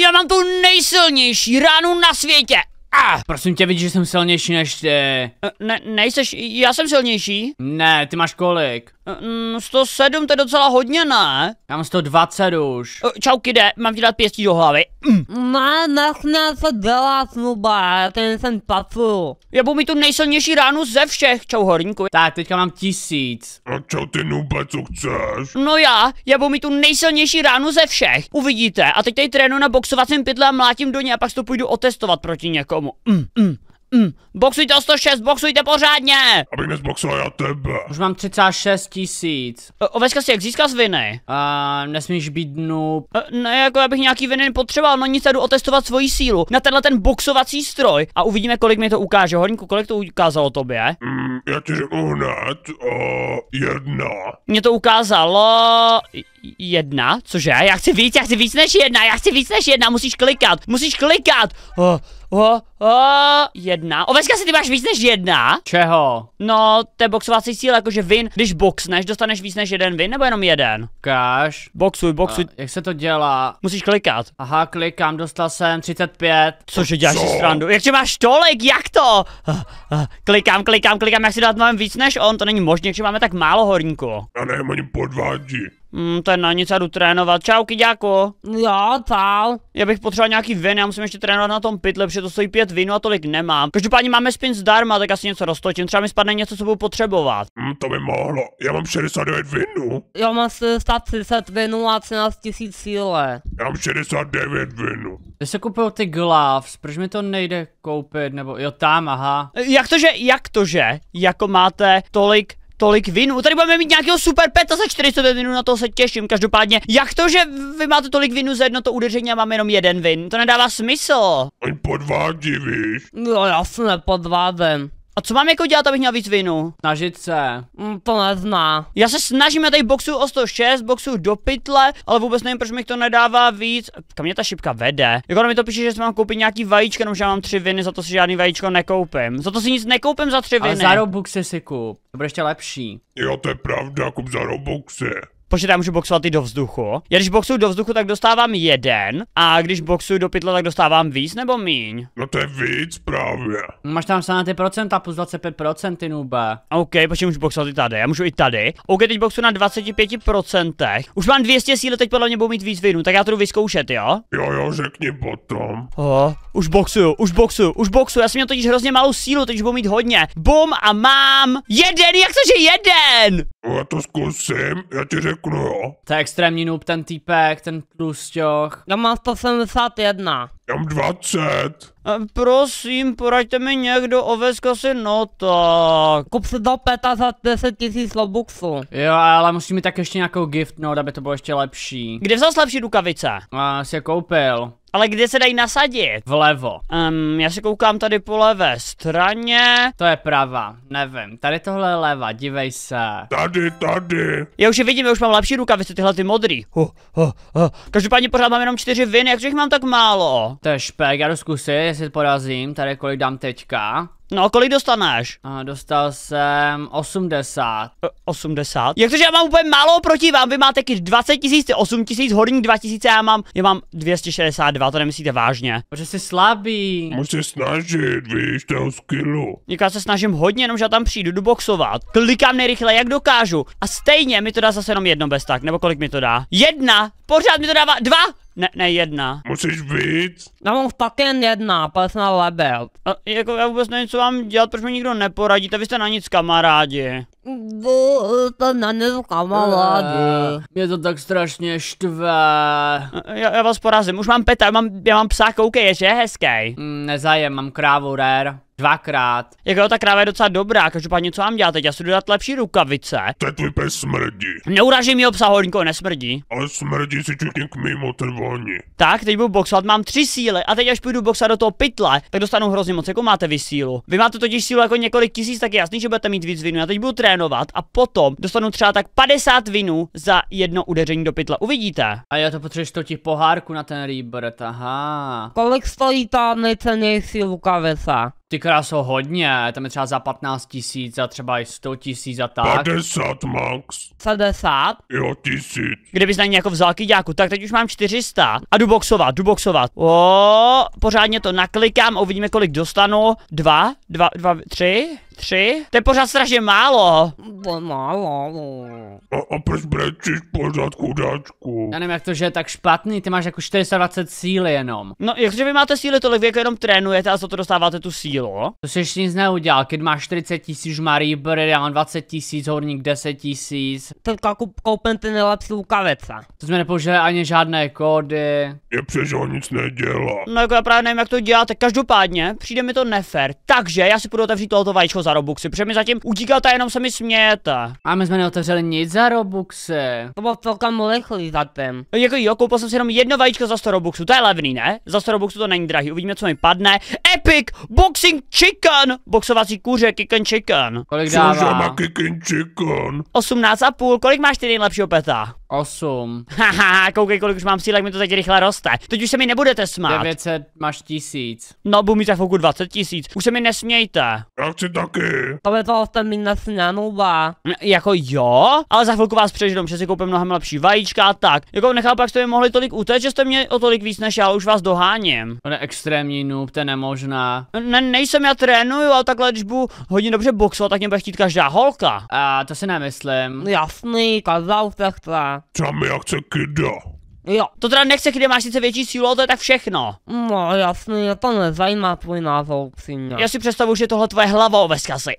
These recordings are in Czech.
Já mám tu nejsilnější ránu na světě. Ah, prosím tě, vidíš, že jsem silnější než ty. Eh, eh, ne, nejseš, já jsem silnější. Ne, ty máš kolik? 107 mm, to je docela hodně, ne? Mám 120 už. Eh, čau, kde? mám ti dát pěstí do hlavy. Má, mm. Ne, nesmím se dělat, snuba, já ten jsem pacu. Já budu mít tu nejsilnější ránu ze všech, čau horníku. Tak, teďka mám tisíc. A čau ty nube, co chceš? No já, já budu mít tu nejsilnější ránu ze všech, uvidíte. A teď tady trénu na boxovacím pytle a mlátím do ní a pak to půjdu otestovat proti někomu. Mm, mm. Mm, boxujte o 106, boxujte pořádně! Abych nezboxoval já tebe. Už mám 36 tisíc. Ovečka si jak získal z viny? A uh, nesmíš být dnu. Uh, e, ne, jako já bych nějaký viny potřeboval, no nic, já jdu otestovat svoji sílu na tenhle ten boxovací stroj a uvidíme, kolik mi to ukáže. Horníku, kolik to ukázalo tobě? Mm, já ti řeknu hned, uh, jedna. Mě to ukázalo jedna, cože? Já chci víc, já chci víc než jedna, já chci víc než jedna, musíš klikat, musíš klikat. Uh ho, ho, jedna. Ovečka si ty máš víc než jedna? Čeho? No, to je boxovací síla, jakože vin, když boxneš, dostaneš víc než jeden vin, nebo jenom jeden? Káš. Boxuj, boxuj. A, jak se to dělá? Musíš klikat. Aha, klikám, dostal jsem 35. Cože děláš si strandu? Jak tě máš tolik, jak to? Hm, hm, klikám, klikám, klikám, jak si dát mám víc než on, to není možné, že máme tak málo horníku. Já nevím, ani podvádí. Mm, to je na nic, já jdu trénovat. Čau, kyďáko. Jo, čau. Já bych potřeboval nějaký vin, já musím ještě trénovat na tom pytle, protože to stojí pět vinu a tolik nemám. Každopádně máme spin zdarma, tak asi něco roztočím, třeba mi spadne něco, co budu potřebovat. Mm, to by mohlo, já mám 69 vinu. Já mám 130 vinu a 13 tisíc síle. Já mám 69 vinu. Ty se koupil ty gloves, proč mi to nejde koupit, nebo jo tam, aha. Jak tože, jak tože, jako máte tolik tolik vinů. Tady budeme mít nějakého super peta za 400 vinů, na to se těším. Každopádně, jak to, že vy máte tolik vinů za jedno to udeření a mám jenom jeden vin? To nedává smysl. Ani podvádí, víš? No já se a co mám jako dělat, abych měl víc vinu? Snažit se. Mm, to nezná. Já se snažím, já tady boxu o 106, boxu do pytle, ale vůbec nevím, proč mi to nedává víc. Kam mě ta šipka vede? Jako mi to píše, že si mám koupit nějaký vajíčka, no, že já mám tři viny, za to si žádný vajíčko nekoupím. Za to si nic nekoupím za tři viny. Ale za Robuxy si kup, to bude ještě lepší. Jo, to je pravda, kup za Robuxy. Počkej, já můžu boxovat i do vzduchu. Já když boxuju do vzduchu, tak dostávám jeden. A když boxuju do pytle, tak dostávám víc nebo míň? No to je víc právě. Máš tam na ty procenta plus 25% ty nube. OK, počkej, můžu boxovat i tady. Já můžu i tady. OK, teď boxu na 25%. Už mám 200 síly, teď podle mě budu mít víc vinu, tak já to jdu vyzkoušet, jo? Jo, jo, řekni potom. Oh, už boxuju, už boxuju, už boxuju. Já jsem měl totiž hrozně malou sílu, teď už budu mít hodně. Bum a mám jeden, jak to, že jeden? Já to zkusím, já ti řeknu, jo. To je extrémní noob, ten týpek, ten tlusťoch. Já mám 171. Já mám 20. A e, prosím, poraďte mi někdo oveska si nota. Kup si do peta za 10 tisíc lobuxu. Jo, ale musí mi tak ještě nějakou gift note, aby to bylo ještě lepší. Kde vzal lepší rukavice? A si je koupil. Ale kde se dají nasadit? Vlevo. Um, já se koukám tady po levé straně. To je prava, nevím. Tady tohle je leva, dívej se. Tady, tady. Já už je vidím, já už mám lepší rukavice, tyhle ty modrý. Ho, ho, ho. Každopádně pořád mám jenom čtyři viny, jak jich mám tak málo? To je špek, já to zkusím, jestli porazím, tady kolik dám teďka. No, kolik dostaneš? A dostal jsem 80. E, 80? Jak to, že já mám úplně málo proti vám? Vy máte taky 20 tisíc, 8 tisíc, horní 2000 já mám, já mám 262, to nemyslíte vážně. Protože jsi slabý. Musíš se snažit, víš, ten skillu. Já se snažím hodně, jenom já tam přijdu do boxovat. Klikám nejrychle, jak dokážu. A stejně mi to dá zase jenom jedno bez tak, nebo kolik mi to dá? Jedna, Pořád mi to dává dva! Ne, ne, jedna. Musíš být. Já mám jen jedna, pes na level. A, jako já vůbec nevím, co mám dělat, proč mi nikdo neporadí. vy jste na nic kamarádi. Bo to na nezklamala, eh, Mě to tak strašně štve. Eh, já, já vás porazím, už mám peta, já mám, já mám psa, koukej, že je hezký. Mm, nezajem, mám krávu rare. Dvakrát. Jak jo, ta kráva je docela dobrá, každopádně co mám dělat teď? Já si dodat lepší rukavice. To tvůj pes smrdí. Neuraží mi obsa horníko, nesmrdí. Ale smrdí si k mimo trvání. Tak, teď budu boxovat, mám tři síly a teď až půjdu boxovat do toho pytle, tak dostanu hrozně moc, jako máte vy sílu. Vy máte totiž sílu jako několik tisíc, tak je jasný, že budete mít víc vinu. Já teď budu trénovat trénovat a potom dostanu třeba tak 50 vinů za jedno udeření do pytla. Uvidíte. A já to potřebuješ to ti pohárku na ten rýbr, aha. Kolik stojí ta nejcennější lukavesa? Ty jsou hodně, tam je třeba za 15 tisíc, za třeba i 100 tisíc a tak. 50 max. 50? Jo, tisíc. Kdybys na ní jako vzal kyďáku, tak teď už mám 400. A jdu boxovat, jdu boxovat. O, pořádně to naklikám a uvidíme, kolik dostanu. Dva, dva, dva, tři. Tři? To je pořád strašně málo. To málo. No. A, a proč brečíš pořád chudáčku? Já nevím, jak to, že je tak špatný, ty máš jako 420 síly jenom. No, jakže vy máte síly tolik, jako jenom trénujete a za to dostáváte tu sílu? To si ještě nic neudělal, když máš 40 tisíc, má Reaper, já mám 20 tisíc, horník 10 tisíc. Tak kup, koupím ty nejlepší lukavice. To jsme nepoužili ani žádné kódy. Je on nic nedělá. No jako já právě nevím, jak to děláte, každopádně přijde mi to nefer. Takže já si půjdu otevřít tohoto vajíčko za Robuxy, protože mi zatím utíkáte, jenom se mi smějete. A my jsme neotevřeli nic za Robuxy. To bylo celkem rychlý zatím. Jako jo, koupil jsem si jenom jedno vajíčko za 100 Robuxů, to je levný, ne? Za 100 Robuxů to není drahý, uvidíme, co mi padne. Epic Boxing Chicken! Boxovací kůře, Chicken Chicken. Kolik dává? Cože má Chicken a 18,5, kolik máš ty nejlepšího peta? 8. Haha, koukej, kolik už mám jak mi to teď rychle roste. Teď už se mi nebudete smát. 900 máš tisíc. No, budu mít za foku 20 tisíc. Už se mi nesmějte. Já chci tak taky. to jste mi na sněnou mm, Jako jo, ale za chvilku vás přežidom, že si koupím mnohem lepší vajíčka a tak. Jako nechápu, jak jste mi mohli tolik utéct, že jste mě o tolik víc než já, už vás doháním. To je extrémní noob, to je nemožná. Ne, nejsem já trénuju, ale takhle, když budu hodně dobře boxovat, tak mě bude chtít každá holka. A to si nemyslím. Jasný, kazal se chce. Tam jak chce kida. Jo, to teda nechce, kde máš sice větší sílu, ale to je tak všechno. No jasně, mě to nezajímá tvůj názor upřímně. Já si představu, že tohle tvoje hlava oveska asi.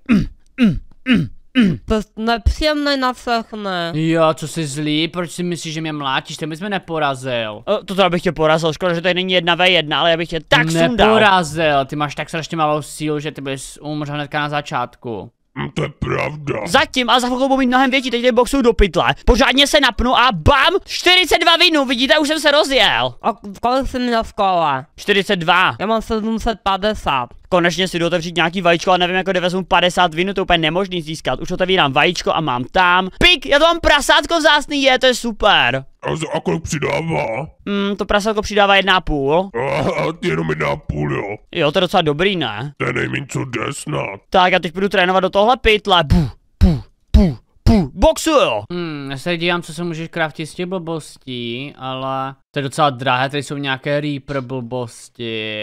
To je nepříjemné na všechny. Jo, co jsi zlý, proč si myslíš, že mě mlátíš, ten bys mě neporazil. to teda bych tě porazil, škoda, že tady není jedna ve jedna, ale já bych tě tak sundal. Neporazil, ty máš tak strašně malou sílu, že ty bys umřel hnedka na začátku. To je pravda. Zatím a za chvilku budu mít mnohem větší, teď boxu do pytle. Pořádně se napnu a bam! 42 vinu. vidíte, už jsem se rozjel. A kolik jsi měl v kole? 42. Já mám 750 konečně si jdu otevřít nějaký vajíčko a nevím, jako kde vezmu 50 minut. to je úplně nemožný získat. Už otevírám vajíčko a mám tam. Pik, já to mám prasátko vzácný, je, to je super. A za a kolik přidává? Mm, to prasátko přidává jedna půl. A jenom jedna půl, jo. Jo, to je docela dobrý, ne? To je nejmín, co jde snad. Tak, já teď budu trénovat do tohle pytle. Bu, bu, bu, bu, jo. Hmm, já se dívám, co se můžeš kraftit s těch blbostí, ale to je docela drahé, tady jsou nějaké reaper blbosti.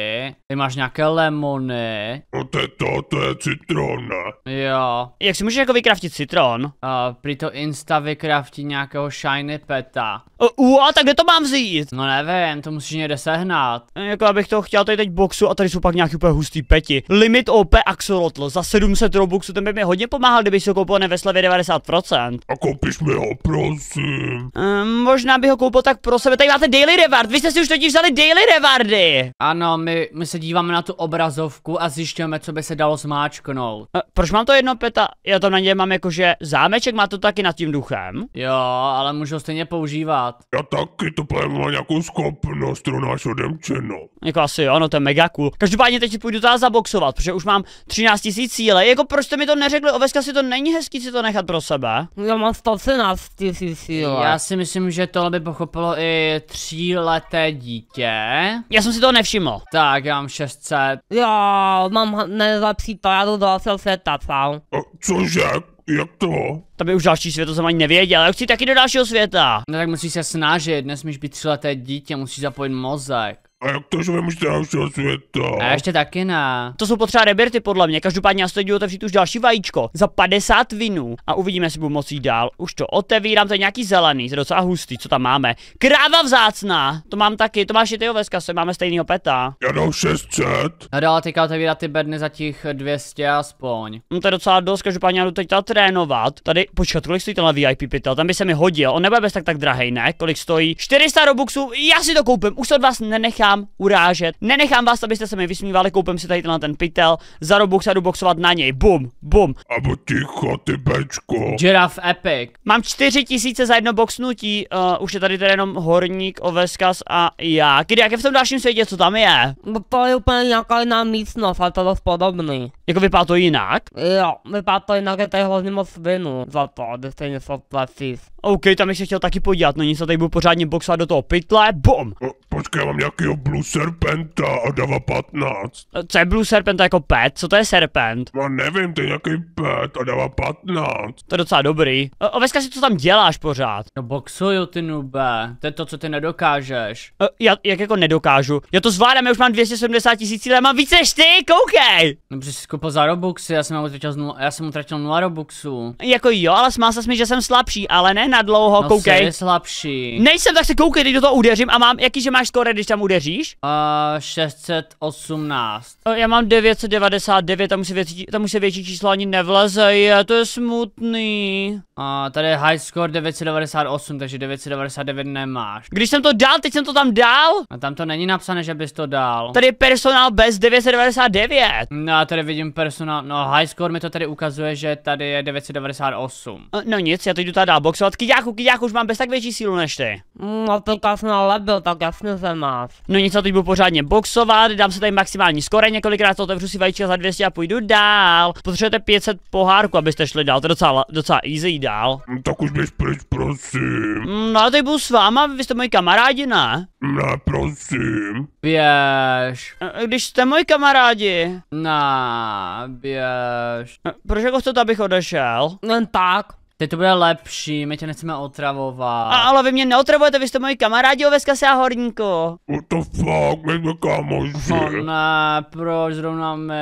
Tady máš nějaké lemony. No to je to, to je citron, Jo. Jak si můžeš jako vykraftit citron? Uh, prý to insta vykraftí nějakého shiny peta. Uh, uh, tak kde to mám vzít? No nevím, to musíš někde sehnat. Jako abych to chtěl tady teď boxu a tady jsou pak nějaký úplně hustý peti. Limit OP Axolotl za 700 robuxů, ten by mi hodně pomáhal, kdyby si ho koupil ne ve slevě 90%. A koupíš mi ho, prosím. Uh, možná bych ho koupil tak pro sebe, tady máte daily reward. Vy jste si už totiž vzali daily rewardy. Ano, my, my se díváme na tu obrazovku a zjišťujeme, co by se dalo zmáčknout. A, eh, proč mám to jedno peta? Já tam na něj mám jakože zámeček, má to taky nad tím duchem. Jo, ale můžu stejně používat. Já taky to má nějakou schopnost, kterou no, náš odemčeno. Jako asi jo, no to je mega cool. Každopádně teď si půjdu teda zaboxovat, protože už mám 13 000 cíle. Jako proč jste mi to neřekli? Oveska si to není hezký si to nechat pro sebe. Já mám 113 000 cíle. Já si myslím, že tohle by pochopilo i 3 tříleté dítě. Já jsem si to nevšiml. Tak, já mám 600. Jo, mám nejlepší to do světa, sám. Cože? Jak to? To by už další svět, to jsem ani nevěděl, ale chci taky do dalšího světa. No tak musíš se snažit, nesmíš být tříleté dítě, musíš zapojit mozek. A jak to, že vy můžete na světa? A ještě taky na. To jsou potřeba rebirty podle mě. Každopádně já se teď otevřít už další vajíčko. Za 50 vinů. A uvidíme, jestli budu moci jít dál. Už to otevírám, to je nějaký zelený, to je docela hustý, co tam máme. Kráva vzácná, to mám taky, to máš i ty oveska. se máme stejného peta. Já dám 600. A dál teďka otevírat ty bedny za těch 200 aspoň. No to je docela dost, každopádně já jdu teď trénovat. Tady, počkat, kolik stojí tenhle VIP pytel, tam by se mi hodil. On nebude bez tak tak drahej, ne? Kolik stojí? 400 robuxů, já si to koupím, už od vás nenechám nechám urážet, nenechám vás, abyste se mi vysmívali, koupím si tady tenhle ten pytel, za robux a jdu boxovat na něj, bum, bum. Abo ticho, ty bečko. Giraffe Epic. Mám čtyři tisíce za jedno boxnutí, uh, už je tady tady jenom horník, oveskas a já. Kdy, jak je v tom dalším světě, co tam je? to je úplně nějaká jiná místnost, ale to dost podobný. Jako vypadá to jinak? Jo, vypadá to jinak, je tady hlavně moc vinu za to, aby se něco placíš. OK, tam ještě chtěl taky podívat, no nic, tady budu pořádně boxovat do toho pytle, bom. O, eh, počkej, já mám nějakýho Blue Serpenta a dává 15. Eh, co je Blue Serpent jako pet? Co to je serpent? No nevím, to je nějaký pet a dává 15. To je docela dobrý. O, eh, Oveska si co tam děláš pořád? No boxuju ty nube, to je to, co ty nedokážeš. O, já, jak jako nedokážu? Já to zvládám, já už mám 270 tisíc, ale mám více než ty, koukej! Dobře, no, Koupil za Robuxy, já jsem utratil, nula, já jsem utratil nula Robuxů. Jako jo, ale smál se mi, že jsem slabší, ale ne na dlouho, no, koukej. No slabší. Nejsem, tak se koukej, když do toho udeřím a mám, jaký že máš skore, když tam udeříš? Uh, 618. Uh, já mám 999, tam už, se větší, tam už se větší číslo ani nevleze, je, to je smutný. A uh, tady je high score 998, takže 999 nemáš. Když jsem to dal, teď jsem to tam dal? A tam to není napsané, že bys to dal. Tady je personál bez 999. No a tady vidím vidím personál, no high score mi to tady ukazuje, že tady je 998. No, no nic, já teď jdu tady dál boxovat. Kyďáku, kyďáku, už mám bez tak větší sílu než ty. Mm, no ty na level, tak jasně se máš. No nic, já teď budu pořádně boxovat, dám se tady maximální skore, několikrát to otevřu si vajíčka za 200 a půjdu dál. Potřebujete 500 pohárku, abyste šli dál, to je docela, docela easy dál. Mm, tak už běž pryč, prosím. Mm, no já teď budu s váma, vy jste moji kamarádi, ne? Ne, prosím. Běž. Eh, když jste moji kamarádi. No běž. Proč jako chcete, abych odešel? Jen tak. Teď to bude lepší, my tě nechceme otravovat. A, ale vy mě neotravujete, vy jste moji kamarádi Oveska se a Horníko. No What the fuck, jsme kamoši. Oh, no ne, proč zrovna my?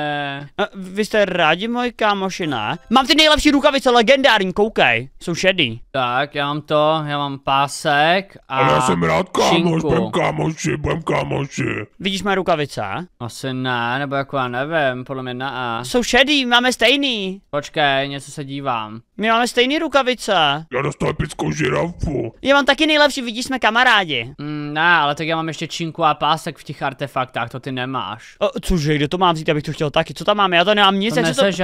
A, vy jste rádi moji kamoši, ne? Mám ty nejlepší rukavice, legendární, koukej, jsou šedý. Tak, já mám to, já mám pásek a Ale já jsem rád kamoš, budem kamoši, budem kamoši. Vidíš má rukavice? Asi ne, nebo jako já nevím, podle mě na A. Jsou šedý, máme stejný. Počkej, něco se dívám. My máme stejný rukavice rukavice. Já dostal epickou žirafu. Já mám taky nejlepší, vidíš, jsme kamarádi. Mm, ne, ale tak já mám ještě činku a pásek v těch artefaktách, to ty nemáš. A, cože, kde to mám vzít, abych to chtěl taky? Co tam mám? Já to nemám nic. To jak, se to...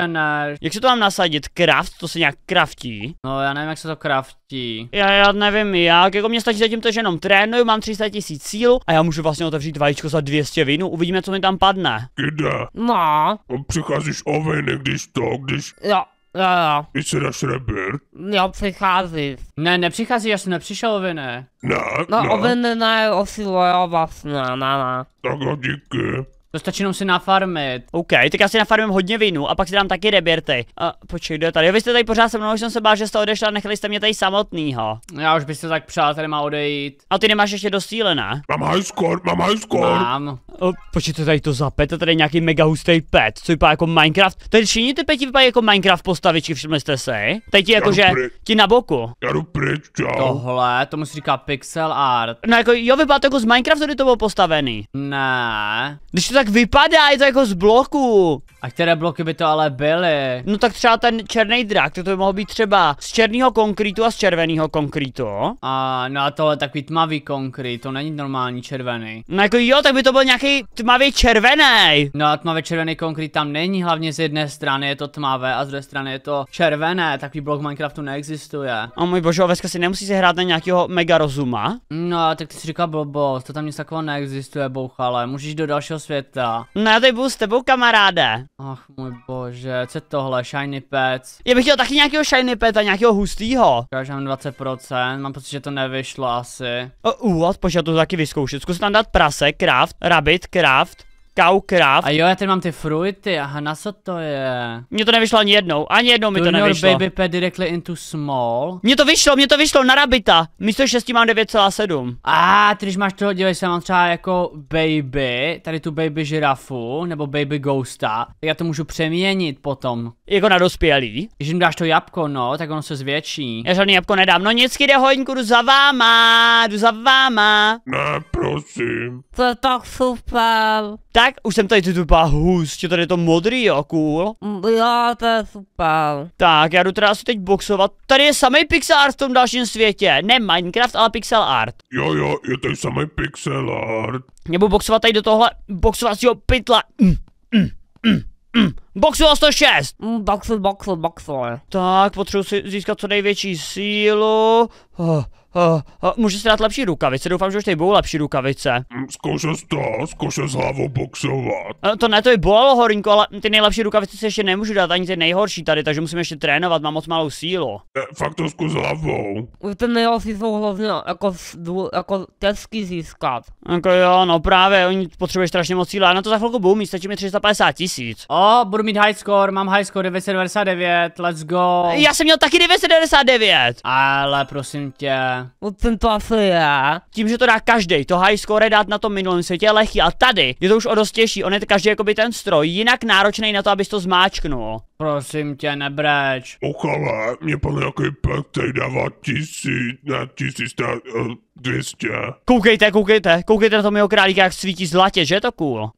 jak se to mám nasadit? Craft? To se nějak kraftí? No, já nevím, jak se to kraftí. Já, já nevím, jak. Jako mě stačí zatím to, že jenom trénuju, mám 300 tisíc sílu a já můžu vlastně otevřít vajíčko za 200 vinu. Uvidíme, co mi tam padne. Kde? No. Přicházíš o viny, když to, když... Jo, Jo, jo. Jsi naš rebel? Jo, přicházíš. Ne, nepřicházíš, já jsem nepřišel, vy ne. Ne, No, ne. vy ne, ne, osilo, jo, vlastně, ne, ne. Tak jo, díky. To stačí jenom si nafarmit. OK, tak já si nafarmím hodně vinu a pak si dám taky rebirty. A počkej, kdo je tady? Jo, vy jste tady pořád se mnou, jsem se bál, že jste odešla a nechali jste mě tady samotnýho. Já už bych se tak přál, tady má odejít. A ty nemáš ještě dost síle, ne? Mám high score, mám high score. Mám. O, počkejte, tady to za pet, tady nějaký mega hustý pet, co vypadá jako Minecraft. Tady všichni ty peti vypadají jako Minecraft postavičky, všimli jste si? Teď ti jakože že ti na boku. Já jdu pryč, čau. Tohle, to musí říká pixel art. No jako, jo, vypadá to jako z Minecraftu, kdy to bylo postavený. Ne. Když to tak vypadá, je to jako z bloku. A které bloky by to ale byly? No tak třeba ten černý drak, to, to by mohlo být třeba z černého konkrétu a z červeného konkrétu. A no a tohle takový tmavý konkrét, to není normální červený. No jako jo, tak by to byl nějaký tmavý červený. No a tmavý červený konkrét tam není, hlavně z jedné strany je to tmavé a z druhé strany je to červené, takový blok Minecraftu neexistuje. A můj bože, Oveska si nemusí se hrát na nějakého mega rozuma. No a tak ty si říkal blbost, to tam nic takového neexistuje, bouchale, můžeš do dalšího světa to? No já tady budu s tebou, kamaráde. Ach můj bože, co je tohle, shiny pet? Já bych chtěl taky nějakého shiny a nějakého hustýho. Já mám 20%, mám pocit, že to nevyšlo asi. Uh, uh, já to taky vyzkoušet. Zkus tam dát prase, craft, rabbit, craft. Kaukraft. A jo, já tady mám ty fruity, aha, na co to je? Mně to nevyšlo ani jednou, ani jednou mi to nevyšlo. baby pet directly into small. Mně to vyšlo, mně to vyšlo na rabita, místo 6 mám 9,7. A ty když máš toho, dívej se, mám třeba jako baby, tady tu baby žirafu, nebo baby ghosta, tak já to můžu přeměnit potom. Jako na dospělý? Když jim dáš to jabko, no, tak ono se zvětší. Já žádný jabko nedám, no nic, jde hoňku, jdu za váma, jdu za váma. Ne, prosím. To tak super. Tak, už jsem tady tu tupá hustě, tady je to modrý, jo, cool. Mm, jo, to je super. Tak, já jdu teda asi teď boxovat. Tady je samý pixel art v tom dalším světě. Ne Minecraft, ale pixel art. Jo, jo, je tady samý pixel art. Nebo boxovat tady do tohle boxovacího pytla. Mm, mm, mm. Mm, boxu 106! Mm, boxu, boxu, boxu. Tak, potřebuji si získat co největší sílu. Oh, Uh, uh, může si dát lepší rukavice, doufám, že už tady budou lepší rukavice. Zkoušel jsi to, zkoušel s hlavou boxovat. Uh, to ne, to by bolelo horinko, ale ty nejlepší rukavice si ještě nemůžu dát, ani ty nejhorší tady, takže musím ještě trénovat, mám moc malou sílu. E, fakt to zkus hlavou. Ty nejhorší jsou hlavně jako, jako tesky získat. Jako jo, no právě, oni potřebují strašně moc síly, a na to za chvilku budu mít, stačí mi 350 tisíc. O, oh, budu mít high score, mám high score 999, let's go. Já jsem měl taky 999. Ale prosím tě. No ten to asi je. Tím, že to dá každý, to high score dát na tom minulém světě je lehký a tady je to už o dost těžší, on je každý jakoby ten stroj, jinak náročný na to, abys to zmáčknul. Prosím tě, nebreč. Ochale, mě pan nějaký pek dává tisíc, na tisíc, na, uh, eh, Koukejte, koukejte, koukejte na to mého králíka, jak svítí zlatě, že je to cool?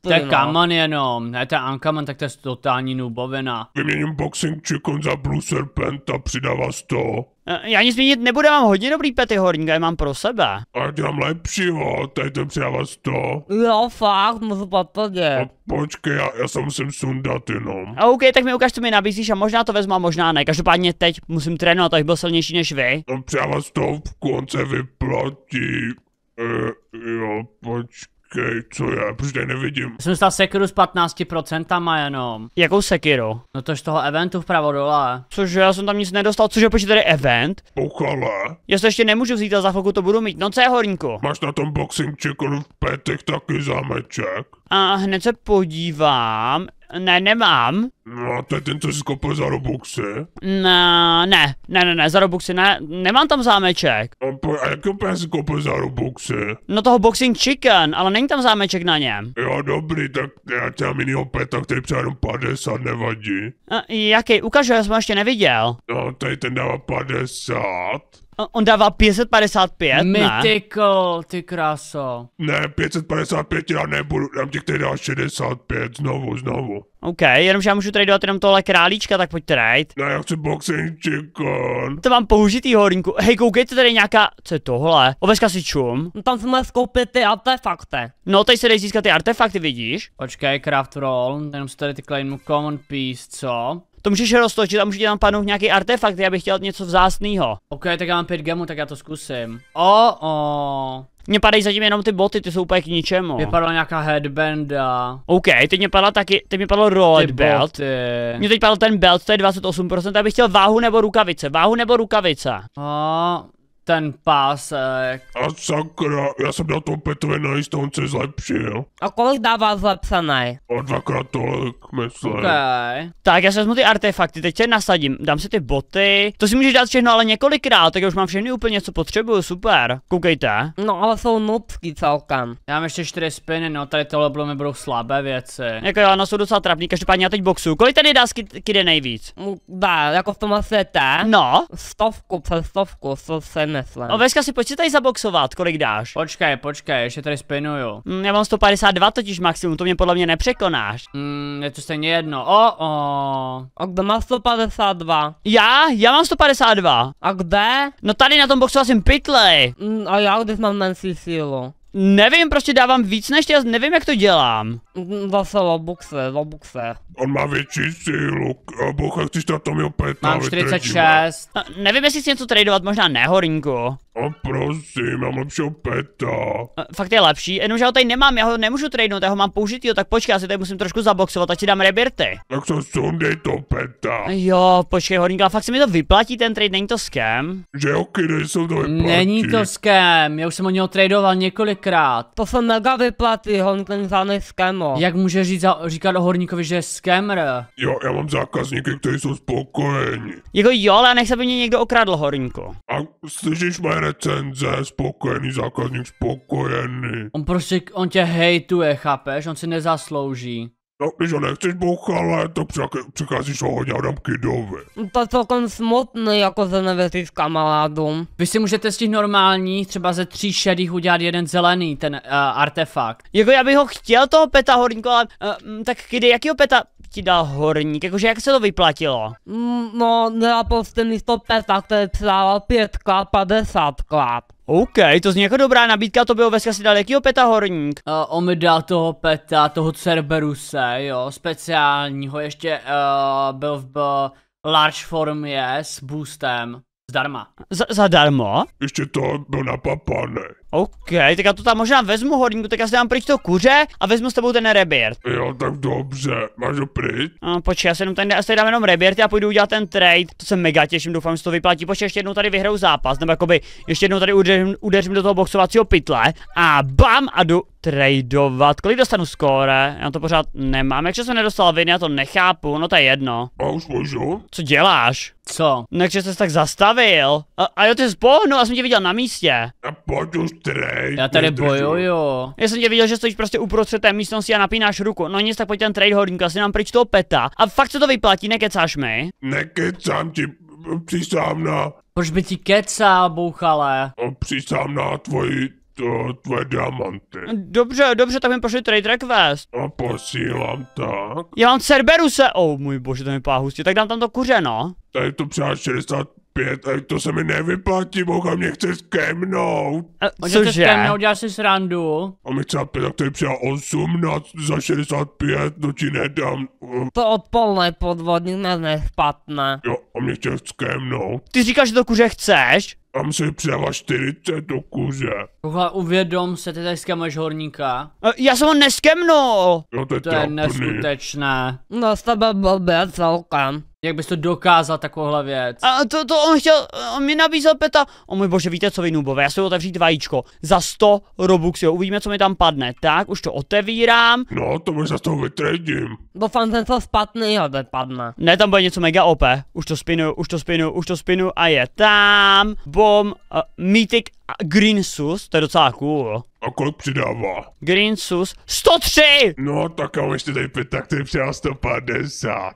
To je kaman jenom, ne to je ankaman, tak to je totální nubovina. Vyměním boxing chicken za blue serpent a přidává 100. Eh, já nic měnit nebudu, mám hodně dobrý pety horníka, já mám pro sebe. A dělám lepšího, tady to přidává to. Jo, fakt, můžu papadě. Počkej, já, já se musím sundat jenom. OK, tak mi ukáž, co mi nabízíš a možná to vezmu a možná ne. Každopádně teď musím trénovat, abych byl silnější než vy. No přidává to v konce vyplatí. E, jo, počkej počkej, co já? protože tady nevidím. Jsem stal sekiru s 15% jenom. Jakou sekiru? No to z toho eventu vpravo dole. Cože, já jsem tam nic nedostal, cože počkej tady event? Pokale. Já se ještě nemůžu vzít a za chvilku to budu mít, no co je horníku? Máš na tom boxing chicken v pětech taky zámeček? A hned se podívám. Ne, nemám. No, to je ten, co jsi koupil za Robuxy? No, ne, ne, ne, ne, za Robuxy, ne, nemám tam zámeček. A, po, a jaký pes si koupil za Robuxy? No toho Boxing Chicken, ale není tam zámeček na něm. Jo, dobrý, tak já tě mám jinýho peta, který třeba jenom 50, nevadí. A, jaký, Ukážu, já jsem ho ještě neviděl. No, tady ten dává 50. On dává 555, Mythical, ne? ty kráso. Ne, 555 já nebudu, dám ti který dá 65, znovu, znovu. OK, jenomže já můžu tady dát jenom tohle králíčka, tak pojď trade. Ne, já chci boxing chicken. To mám použitý horinku. Hej, koukejte tady nějaká, co je tohle? Oveska si čum. No, tam jsme skoupit ty artefakty. No, tady se dej získat ty artefakty, vidíš? Počkej, craft roll, jenom si tady ty tykle common piece, co? To můžeš roztočit a můžete tam padnout nějaký artefakt, já bych chtěl něco vzácného. OK, tak já mám 5 gemů, tak já to zkusím. O, oh, o. Oh. Mně padají zatím jenom ty boty, ty jsou úplně k ničemu. Mě padla nějaká headbanda. OK, teď mě padla taky, teď mě padlo road ty belt. Mně teď padl ten belt, to je 28%, já bych chtěl váhu nebo rukavice, váhu nebo rukavice. A, ten pásek. Eh, A sakra, já jsem na tom Petrovi na jistonce zlepšil. A kolik dává zlepšený? O dvakrát tolik, myslím. Okay. Tak já se vezmu ty artefakty, teď tě nasadím, dám si ty boty. To si můžeš dát všechno, ale několikrát, tak už mám všechny úplně, co potřebuju, super. Koukejte. No ale jsou nubský celkem. Já mám ještě čtyři spiny, no tady tohle bylo mi budou slabé věci. Jako jo, no jsou docela trapný, každopádně já teď boxu. Kolik tady dá kde nejvíc? Mm, dá, jako v tom světě. No. Stovku přes stovku, co jsem Nethlem. Ovečka no, si počítaj zaboxovat, kolik dáš. Počkej, počkej, ještě tady spinuju. Mm, já mám 152 totiž maximum, to mě podle mě nepřekonáš. Mm, je to stejně jedno. O, o. A kde má 152? Já? Já mám 152. A kde? No tady na tom boxovacím pytli. Mm, a já kde mám menší sílu? Nevím, prostě dávám víc než já nevím, jak to dělám. Mm, Zase lobuxe, lobuxe. On má větší sílu, eh, bocha, chceš na tom jo Mám 46. No, nevím, jestli chci něco tradovat, možná nehorínku. A prosím, mám lepšího peta. A, fakt je lepší, jenomže ho tady nemám, já ho nemůžu tradenout, já ho mám použitý, tak počkej, já si tady musím trošku zaboxovat, ať si dám rebirty. Tak se sundej to peta. Jo, počkej, horníka, fakt se mi to vyplatí ten trade, není to skem? Že jo, kde se to vyplatí. Není to skem, já už jsem o něho tradoval několikrát. To se mega vyplatí, on ten žádný scamo. Jak může říct, říkat o horníkovi, že je skemr? Jo, já mám zákazníky, kteří jsou spokojeni. Jako jo, ale se by mě někdo okradl horníko. A slyšíš, moje recenze, spokojený zákazník, spokojený. On prostě, on tě hejtuje, chápeš? On si nezaslouží. No, když ho nechceš bouchale, to přicházíš o hodně dám kidovi. To je celkem smutný, jako se nevěříš kamarádům. Vy si můžete z těch normální, třeba ze tří šedých udělat jeden zelený, ten uh, artefakt. Jako já bych ho chtěl toho peta horníku, ale uh, tak kdy, jakýho peta? ti dal horník? Jakože jak se to vyplatilo? Mm, no, dala prostě to pěta, který přidával pětkrát, padesátkrát. OK, to zní jako dobrá nabídka, to bylo Veska si dal jakýho peta horník? Uh, on mi dal toho peta, toho Cerberuse, jo, speciálního, ještě uh, byl v uh, large formě s boostem, zdarma. Z zadarmo? Ještě to byl papane. OK, tak já to tam možná vezmu horníku, tak já si dám pryč to kuře a vezmu s tebou ten rebír. Jo, tak dobře, máš ho pryč? A, počkej, já se jenom tady, já si dám jenom rebír a půjdu udělat ten trade. To se mega těším, doufám, že to vyplatí. Počkej, ještě jednou tady vyhrou zápas, nebo jakoby ještě jednou tady udeřím, udeřím do toho boxovacího pytle a bam a jdu tradeovat. Kolik dostanu skóre? Já to pořád nemám. Jakže jsem nedostal vin, já to nechápu, no to je jedno. A už můžu? Co děláš? Co? No, jakže jsi tak zastavil? A, a jo, ty jsi no, já jsem tě viděl na místě. A pojď už trade. Já tady bojuju. Já jsem tě viděl, že stojíš prostě uprostřed té místnosti a napínáš ruku. No nic, tak pojď ten trade horníka, Asi nám pryč toho peta. A fakt se to vyplatí, nekecáš mi? Nekecám ti, přísám na... Proč by ti kecal, bouchale? Přísám na tvoji to, tvoje diamanty. Dobře, dobře, tak mi pošli trade request. A posílám tak. Já mám Cerberuse, oh můj bože, to mi pá hustě, tak dám tam to kuře, no. Tady to přijáš 60 Pět, a to se mi nevyplatí, Boha mě chce skemnout. cože? Skémnout, dělá si srandu. A mi třeba pět, tak tady je přijal 18 za 65, no ti nedám. To odpolné podvodní ne, ne, špatné. Jo, a mě chce skemnout. Ty říkáš, že to kuře chceš? Tam si přijela 40 do kuře. Tohle uvědom se, ty tady skameš horníka. E, já jsem ho neskemnul. No, to je, to je neskutečné. No, s tebe blbě celkem. Jak bys to dokázal takovouhle věc? A to, to on chtěl, on mi nabízel peta. O můj bože, víte co vy nubové, já si otevřít vajíčko. Za 100 robux, jo, uvidíme co mi tam padne. Tak, už to otevírám. No, to mi za to vytredím. Doufám, ten to špatný padne. Ne, tam bude něco mega OP. Už to spinu, už to spinu, už to spinu a je tam. Bom, uh, Mythic Green Sus, to je docela cool. A kolik přidává? Green Sus, 103! No, tak a ještě tady tak tady přidává 150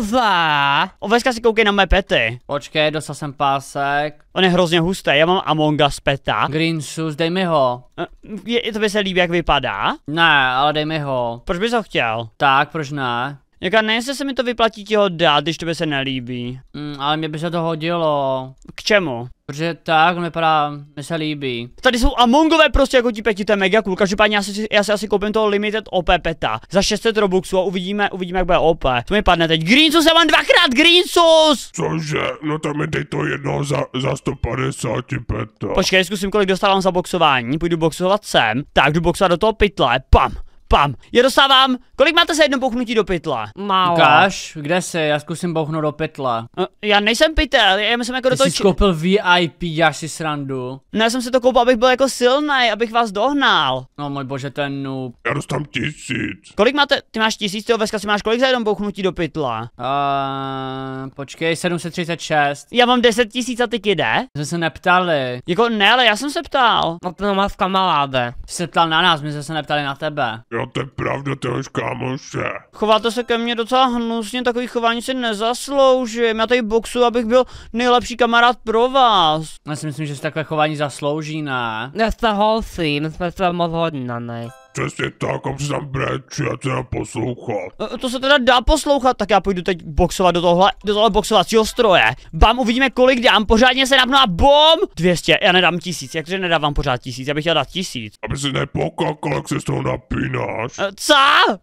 za? Oveska si koukej na mé pety. Počkej, dostal jsem pásek. On je hrozně hustý, já mám Among Us peta. Green Sus, dej mi ho. Eh, je, to by se líbí, jak vypadá? Ne, ale dej mi ho. Proč bys ho chtěl? Tak, proč ne? Jaká ne, jestli se mi to vyplatí ti ho dát, když tobě se nelíbí. Mm, ale mě by se to hodilo. K čemu? Protože tak, on vypadá, se líbí. Tady jsou Amongové prostě jako ti pěti, to je mega cool. Každopádně já si, já si asi koupím toho Limited OP peta za 600 Robuxů a uvidíme, uvidíme jak bude OP. To mi padne teď. Greensus, já mám dvakrát Greensus! Cože? No tam mi dej to jedno za, za 150 peta. Počkej, zkusím kolik dostávám za boxování. Půjdu boxovat sem. Tak, jdu boxovat do toho pytle. Pam! Pam. Je dostávám. Kolik máte za jedno bouchnutí do pytla? Málo. Ukáž, kde se? Já zkusím bouchnout do pytla. Eh, já nejsem pytel, já jsem jako Ty do toho... Jsi koupil VIP, já si srandu. No já jsem si to koupil, abych byl jako silný, abych vás dohnal. No můj bože, ten noob. Já dostám tisíc. Kolik máte? Ty máš tisíc, ty veska si máš kolik za jedno bouchnutí do pytla? Uh, počkej, 736. Já mám 10 tisíc a ty jde? Jsme se neptali. Jako ne, ale já jsem se ptal. No to má v kamaláde. Jsi se ptal na nás, my jsme se neptali na tebe. Jo, Jo, to je pravda, to je kámoše. Chováte se ke mně docela hnusně, takový chování si nezasloužím. Já tady boxu, abych byl nejlepší kamarád pro vás. Já si myslím, že si takové chování zaslouží, ne? Já se holsím, jsme se moc ne? Přesně tak, a tam breč, já teda poslouchat. E, to se teda dá poslouchat, tak já půjdu teď boxovat do tohle, do tohle boxovacího stroje. Bam, uvidíme kolik dám, pořádně se napnu a bom! 200, já nedám tisíc, jakže nedávám pořád tisíc, já bych chtěl dát tisíc. Aby si nepokakal, jak se z toho napínáš. E, co?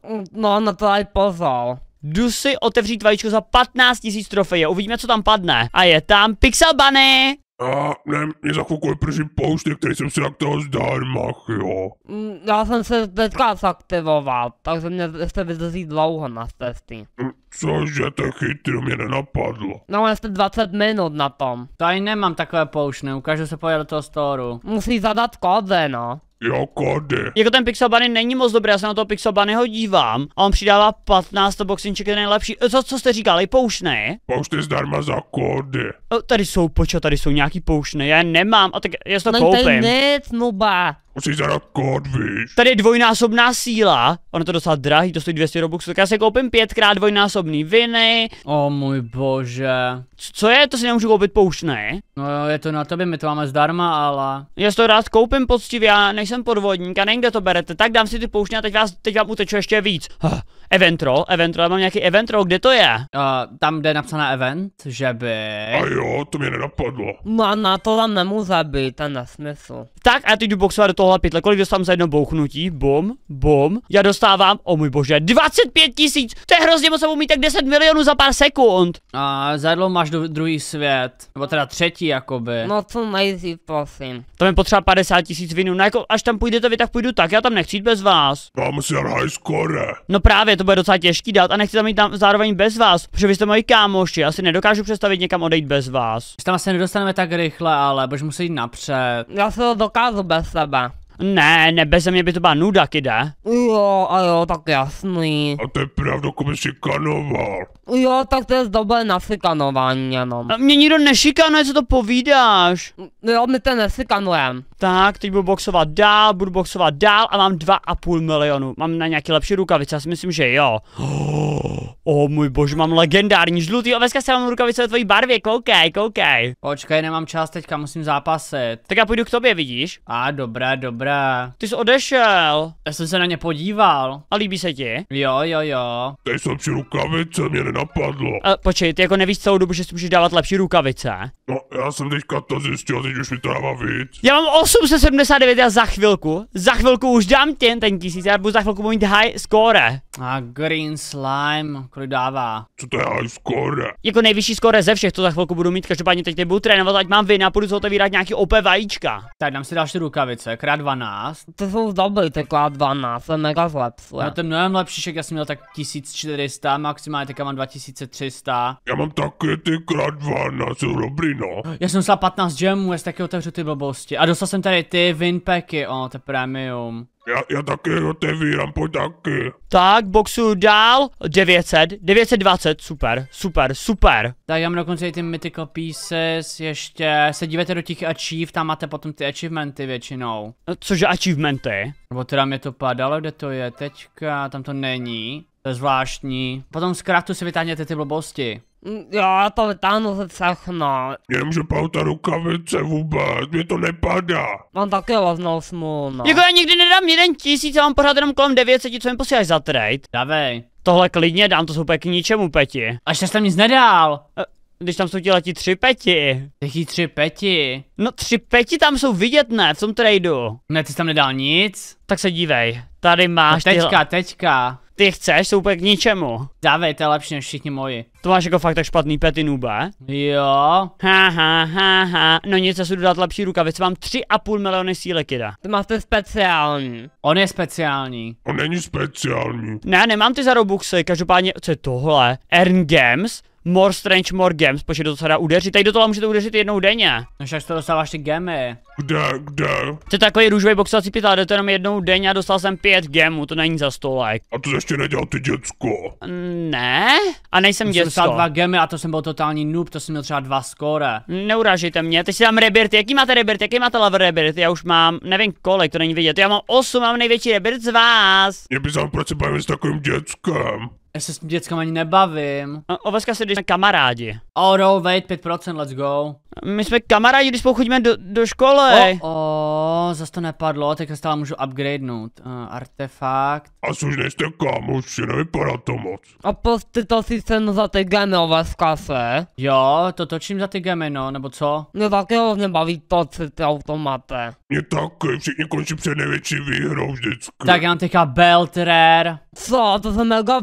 Mm, no, na to aj pozor. Jdu si otevřít vajíčko za 15 000 trofeje, uvidíme, co tam padne. A je tam Pixel Bunny! A ne, mě za chvilku vyprší pouště, který jsem si aktivoval zdarma, jo. Mm, já jsem se teďka zaktivoval, takže mě jste vydrží dlouho na cesty. Mm, cože, to chytro mě nenapadlo. No, jste 20 minut na tom. Tady nemám takové poušny, ukážu se pojď do toho storu. Musí zadat kódy, no. Jo, kody. Jako ten Pixel Bunny není moc dobrý, já se na toho Pixel Bunnyho dívám a on přidává 15 boxinček, je nejlepší. E, co, co jste říkali, poušné? Poušny zdarma za kody. O, tady jsou, počet, tady jsou nějaký poušné, já je nemám, a tak já si to no, koupím. Internet, nuba. Musíš zadat kód, víš. Tady je dvojnásobná síla. Ono to docela drahý, to stojí 200 robux, Tak já si koupím pětkrát dvojnásobný viny. O oh, můj bože. C co je? To si nemůžu koupit pouštné? No jo, je to na tobě, my to máme zdarma, ale... Já si to rád koupím poctivě, já nejsem podvodník a nevím, kde to berete. Tak dám si ty pouštné a teď, vás, teď vám uteču ještě víc. Huh. Eventro, Eventro, já mám nějaký Eventro, kde to je? Uh, tam, kde je napsaná event, že by... A jo, to mě nenapadlo. Má no na to vám nemůže být, ten nesmysl. Tak a teď jdu boxovat do tohle pytle, kolik dostávám za jedno bouchnutí? Bom, bom. Já dostávám, o můj bože, 25 tisíc! To je hrozně moc, mít tak 10 milionů za pár sekund. A zajedlo máš do druhý svět, nebo teda třetí jakoby. No co nejsi, prosím. To mi potřeba 50 tisíc vinů, no jako až tam půjdete vy, tak půjdu tak, já tam nechci jít bez vás. Tam si high score. No právě, to bude docela těžký dát a nechci tam jít tam zároveň bez vás, protože vy jste moji kámoši, asi nedokážu představit někam odejít bez vás. My tam asi nedostaneme tak rychle, ale budeš muset jít napřed. Já se to dokážu bez sebe. Ne, ne, bez mě by to byla nuda, kide. Jo, a jo, tak jasný. A to je pravda, komu šikanoval. Jo, tak to je zdobé na šikanování jenom. A mě nikdo nešikanuje, co to povídáš? Jo, my to nesikanujem. Tak, teď budu boxovat dál, budu boxovat dál a mám 2,5 milionu. Mám na nějaké lepší rukavice, já si myslím, že jo. Oh, oh můj bože, mám legendární žlutý oveska, se mám rukavice ve tvojí barvě, koukej, koukej. Počkej, nemám čas teďka, musím zápasit. Tak já půjdu k tobě, vidíš? A dobré, dobré dobrá. Ty jsi odešel. Já jsem se na ně podíval. A líbí se ti? Jo, jo, jo. Teď jsem si rukavice, mě nenapadlo. A, počkej, ty jako nevíš celou dobu, že si můžeš dávat lepší rukavice. No, já jsem teďka to zjistil, teď už mi to dává víc. Já mám 879 já za chvilku. Za chvilku už dám těm ten tisíc, já budu za chvilku mít high score. A green slime, kolik dává? Co to je high score? Jako nejvyšší score ze všech, to za chvilku budu mít, každopádně teď budu trénovat, ať mám vy, a budu se otevírat nějaký OP vajíčka. Tak dám si další rukavice, krát 12. 12. To jsou dobrý, ty klad 12, se mega zlepšuje. No to je mnohem lepší, že já jsem měl tak 1400, maximálně teďka mám 2300. Já mám taky ty krát 12, jsou dobrý no. Já jsem dostal 15 gemů, já taky otevřu ty blbosti. A dostal jsem tady ty winpacky, o, to je premium. Já, já taky otevírám, pojď taky. Tak, boxu dál. 900, 920, super, super, super. Tak já mám dokonce i ty mythical pieces, ještě se dívejte do těch achieve, tam máte potom ty achievementy většinou. No, cože achievementy? Nebo teda mě to padalo, kde to je teďka, tam to není. To je zvláštní. Potom z kraftu si vytáhněte ty blbosti. Mm, já to vytáhnu ze sachna. No. Jenže pal ta rukavice vůbec, mě to nepadá. Mám taky loznou smůlu. No. Jako já nikdy nedám jeden tisíc, a mám pořád jenom kolem 900, co mi posíláš za trade. Davej. Tohle klidně dám, to jsou k ničemu, Peti. Až jsem nic nedal. Eh, když tam jsou ti letí tři peti. Jaký tři peti? No tři peti tam jsou vidět, ne, v tom tradu. Ne, ty jsi tam nedal nic. Tak se dívej, tady máš no, teďka, tyhle... teďka. Ty chceš, jsou úplně k ničemu. Dávej, to je lepší než všichni moji. To máš jako fakt tak špatný pety nube? Jo. Ha, ha, ha, ha. No nic, se dodat lepší rukavice, mám 3,5 miliony síly, kida. To máte speciální. On je speciální. On není speciální. Ne, nemám ty za robuxy, každopádně, co je tohle? Earn Games? More Strange, More Gems, počkej, do toho se dá udeřit. Tady do toho můžete udeřit jednou denně. No, až to dostáváš ty gemy. Kde, kde? To je takový růžový boxovací pytel, jde to jenom jednou denně a dostal jsem pět gemů, to není za sto like. A to ještě nedělal ty děcko. Mm, ne, a nejsem děcko. dostal dva gemy a to jsem byl totální noob, to jsem měl třeba dva skóre. Neurážejte mě, teď si dám rebirty, jaký máte rebirty, jaký máte level rebirty, já už mám, nevím kolik, to není vidět, já mám osm, mám největší rebirty z vás. Mě by sám, proč se bavím s takovým dětskem. Já se s tím dětskem ani nebavím. O, no, oveska se když jsme kamarádi. Oh no, wait, 5%, let's go. My jsme kamarádi, když pochodíme do, do školy. O, oh, oh zase to nepadlo, teďka stále můžu upgradenout. Uh, eh, artefakt. Asi už nejste kámoši, nevypadá to moc. A prostě to si sen za ty gemy, oveska se. Jo, to točím za ty gemy, no, nebo co? No, mě taky hodně baví to, co ty automate. Mě taky, všichni končí před největší výhrou vždycky. Tak já mám teďka belt rare. Co, to se mega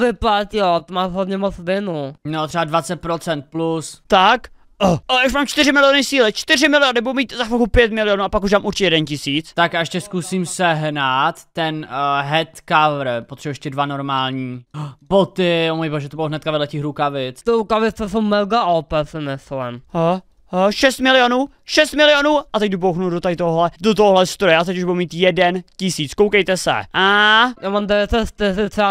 jo, to máš hodně moc vinu. No, třeba 20% plus. Tak, Oh. Ale už mám 4 miliony síly, 4 miliony, budu mít za chvilku 5 milionů a pak už mám určitě 1 tisíc. Tak a ještě zkusím sehnat ten uh, head cover, potřebuji ještě dva normální oh, boty, o oh můj bože, to bylo hnedka vedle těch rukavic. Ty rukavice jsou mega OP, si myslím. Huh? 6 eh, milionů, 6 milionů a teď dobouchnu do tady tohle, do tohle stroje a teď už budu mít jeden tisíc, koukejte se. A já mám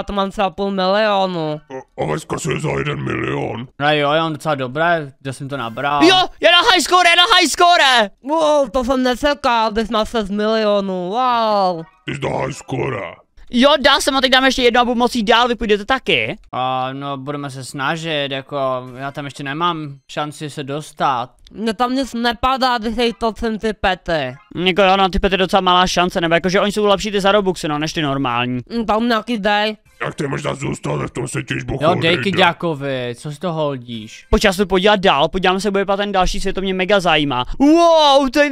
to mám celá půl milionu. A Veska si je za jeden milion. No jo, já mám docela dobré, že jsem to nabral. Jo, je na high score, je na high score. Wow, to jsem nesekal, když máš 6 milionů, wow. Jsi na high score. Jo, dá se, tak dáme ještě jedno a budu moci dál, vy půjdete taky. A no, budeme se snažit, jako, já tam ještě nemám šanci se dostat. Ne, no, tam nic nepadá, když to sem ty pety. Jako jo, no, ty pety docela malá šance, nebo jakože oni jsou lepší ty za Robuxy, no, než ty normální. Mm, tam nějaký dej. Jak ty možná zůstat, v tom se těžbu Jo, dej kyďákovi, co si to holdíš? Počas to podívat dál, podívám se, bude ten další svět, to mě mega zajímá. Wow, to je,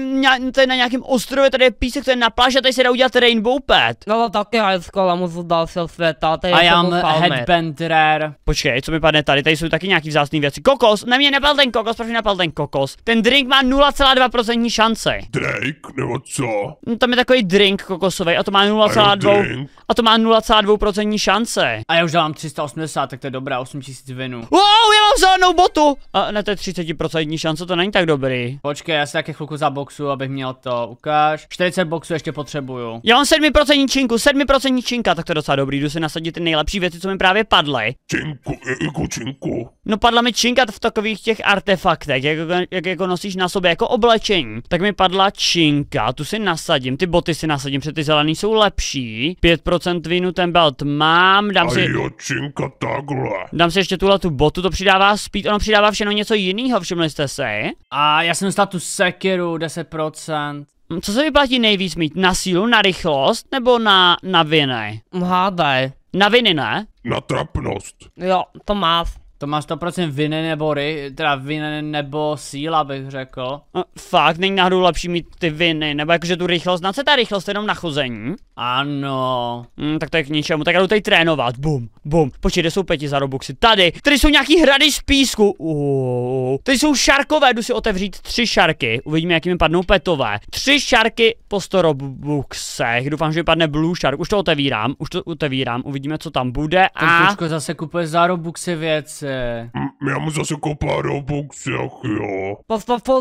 to je na nějakém ostrově, tady je písek, to je na pláži, tady se dá udělat Rainbow Pet. No, taky škola mu dál se světa, tady je mám jako headband rare. Počkej, co mi padne tady, tady jsou taky nějaký vzácný věci. Kokos, na mě nepal ten kokos, proč mi napadl ten kokos? Ten drink má 0,2% šance. Drink, nebo co? No, tam je takový drink kokosový a to má 0,2 a, a to má 0,2% šance šance. A já už dávám 380, tak to je dobrá, 8000 vinu. Wow, já mám zelenou botu! A na té 30% šance, to není tak dobrý. Počkej, já se taky chvilku boxu, abych měl to. Ukáž. 40 boxů ještě potřebuju. Já mám 7% činku, 7% činka, tak to je docela dobrý. Jdu si nasadit ty nejlepší věci, co mi právě padly. Činku, e, jako činku. No padla mi činka v takových těch artefaktech, jak, jak, jako nosíš na sobě jako oblečení. Tak mi padla činka, tu si nasadím, ty boty si nasadím, protože ty zelený jsou lepší. 5% vinu ten belt má, dám, dám si... A jočinka takhle. Dám si ještě tuhle tu botu, to přidává speed, ono přidává všechno něco jiného, všimli jste se. A já jsem dostal tu sekiru, 10%. Hm, co se vyplatí nejvíc mít? Na sílu, na rychlost, nebo na, na viny? Hm, hádej. Na viny ne? Na trapnost. Jo, to máš. To má 100% viny nebo ry, teda viny nebo síla bych řekl. No, fakt, není náhodou lepší mít ty viny, nebo jakože tu rychlost, na co ta rychlost jenom na chození? Ano. Hmm, tak to je k ničemu, tak já jdu tady trénovat, bum, bum. Počkej, kde jsou pěti za robuxy? Tady, tady jsou nějaký hrady z písku. Uuu. Tady jsou šarkové, jdu si otevřít tři šarky, uvidíme, jakými padnou petové. Tři šarky po 100 robuxech, doufám, že vypadne blue shark, už to otevírám, už to otevírám, uvidíme, co tam bude. A... Tak zase kupuje za robuxy věci se. Hm, já mu zase kopá do boxech, jo.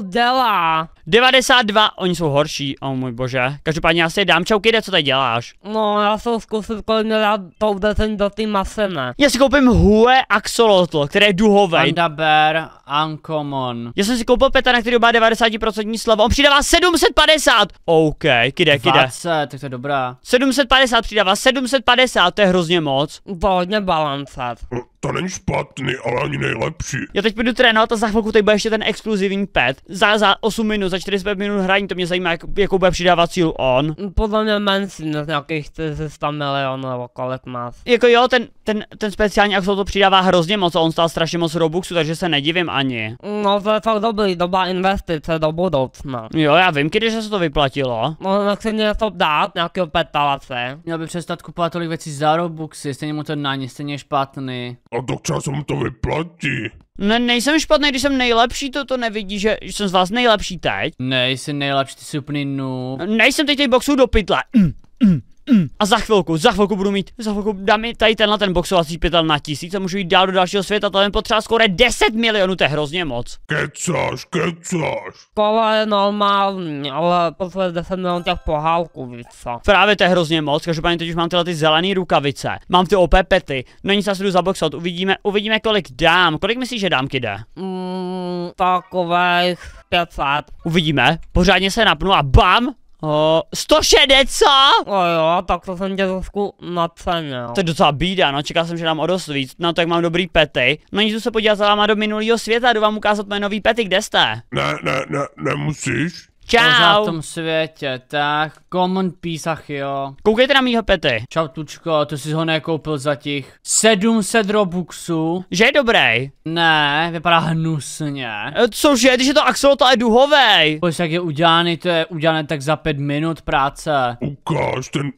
dělá. 92, oni jsou horší, o oh, můj bože. Každopádně já si je dám, čau kde co tady děláš? No, já jsem zkusil kolik mě dát to ten do ty masena. Já si koupím Hue Axolotl, které je duhové. Panda Bear, Uncommon. Já jsem si koupil na který má 90% slovo, on přidává 750. OK, kde, kde? 20, tak to je dobrá. 750 přidává, 750, to je hrozně moc. To hodně balancát. No, to není špatný, ale ani nejlepší. Já teď půjdu trénovat a za chvilku tady bude ještě ten exkluzivní pet. Za, za 8 minut, za 45 minut hraní, to mě zajímá, jak, jakou bude přidávat sílu on. Mm, podle mě menší, než no, nějakých 100 milionů nebo kolik má. Jako jo, ten, ten, ten speciální axol to přidává hrozně moc a on stál strašně moc Robuxu, takže se nedivím ani. No to je fakt dobrý, doba investice do budoucna. Jo, já vím, když se to vyplatilo. No tak se mě to dát, nějakého petalace. Měl by přestat kupovat tolik věcí za Robuxy, stejně mu to na ně, stejně špatný. A tak mu to vyplatí. Ne, nejsem špatný, když jsem nejlepší, to to nevidí, že jsem z vás nejlepší teď. Nejsem nejlepší, ty jsi úplný noob. Nejsem teď těch boxů do pytle. Mm, mm. Mm. A za chvilku, za chvilku budu mít, za chvilku dám mi tady tenhle ten boxovací pytel na tisíc a můžu jít dál do dalšího světa, to jen potřeba skoro 10 milionů, to je hrozně moc. Kecáš, kecáš. Tohle je normální, ale poslední 10 milionů těch pohálků, víc. Právě to je hrozně moc, každopádně teď už mám tyhle ty zelené rukavice, mám ty OP pety, no nic, já se jdu zaboxovat, uvidíme, uvidíme kolik dám, kolik myslíš, že dám kde? Mm, takových 500. Uvidíme, pořádně se napnu a bam, Uh, 160, co? No jo, tak to jsem tě trošku nacenil. To je docela bída, no, čekal jsem, že dám o dost víc, na no, to, jak mám dobrý pety. No nic, se podívat za váma do minulého světa, jdu vám ukázat moje nový pety, kde jste? Ne, ne, ne, nemusíš. Čau. tom světě, tak common písach, jo. Koukejte na mýho pety. Čau tučko, to jsi ho nekoupil za těch 700 robuxů. Že je dobrý? Ne, vypadá hnusně. E, cože, když je to to je duhovej. Pojď, jak je udělaný, to je udělané tak za pět minut práce. Ukáž, ten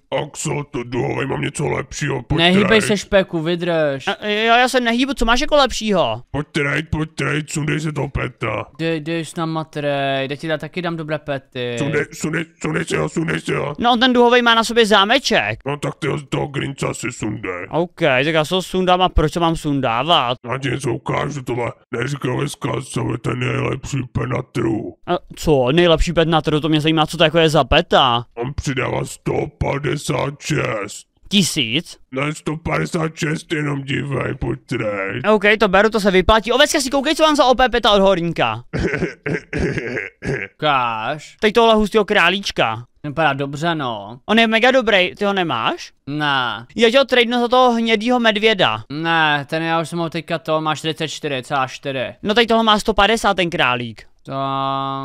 to duhovej, mám něco lepšího, pojď Nehýbej se špeku, vydrž. E, jo, já se nehýbu, co máš jako lepšího? Pojď trade, pojď trade, sundej se to peta. Dej, dej s náma trade, já ti dá, taky dám dobré pety. Sune, si se ho, sune se ho. No, ten duhový má na sobě zámeček. No tak ty ho z toho grinca si sundej. OK, tak já se ho sundám a proč se mám sundávat? Já ti něco ukážu tohle. Neříkal co je ten nejlepší pet na trhu. A co? Nejlepší pet na trhu? To mě zajímá, co jako je za peta. On přidává 156. Tisíc? Na 156 jenom dívaj, pojď traj. OK, to beru, to se vyplatí. Ovecka si koukej, co mám za OP peta od horníka. Káš. Teď tohle hustýho králíčka. Vypadá dobře, no. On je mega dobrý, ty ho nemáš? Ne. Já tě ho tradenu za toho hnědýho medvěda. Ne, ten já už jsem ho teďka to, má 44,4. No teď toho má 150 ten králík. To